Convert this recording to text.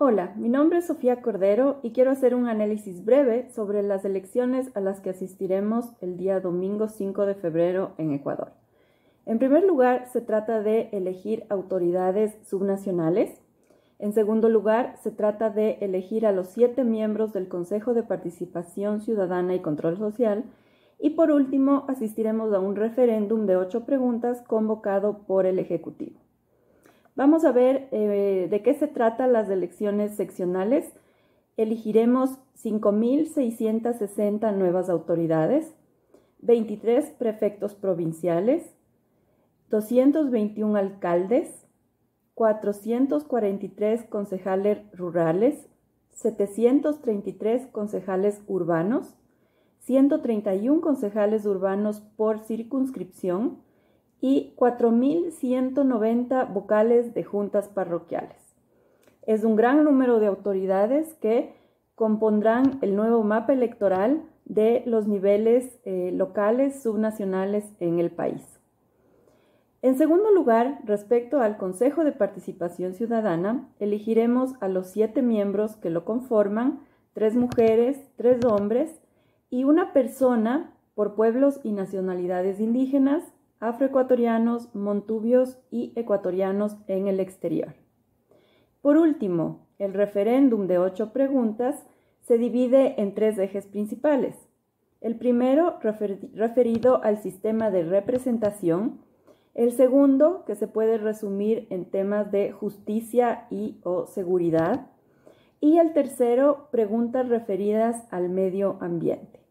Hola, mi nombre es Sofía Cordero y quiero hacer un análisis breve sobre las elecciones a las que asistiremos el día domingo 5 de febrero en Ecuador. En primer lugar, se trata de elegir autoridades subnacionales. En segundo lugar, se trata de elegir a los siete miembros del Consejo de Participación Ciudadana y Control Social. Y por último, asistiremos a un referéndum de ocho preguntas convocado por el Ejecutivo. Vamos a ver eh, de qué se trata las elecciones seccionales. Elegiremos 5.660 nuevas autoridades, 23 prefectos provinciales, 221 alcaldes, 443 concejales rurales, 733 concejales urbanos, 131 concejales urbanos por circunscripción, y 4.190 vocales de juntas parroquiales. Es un gran número de autoridades que compondrán el nuevo mapa electoral de los niveles eh, locales, subnacionales en el país. En segundo lugar, respecto al Consejo de Participación Ciudadana, elegiremos a los siete miembros que lo conforman, tres mujeres, tres hombres y una persona por pueblos y nacionalidades indígenas afroecuatorianos, montubios y ecuatorianos en el exterior. Por último, el referéndum de ocho preguntas se divide en tres ejes principales. El primero referido al sistema de representación, el segundo, que se puede resumir en temas de justicia y o seguridad, y el tercero, preguntas referidas al medio ambiente.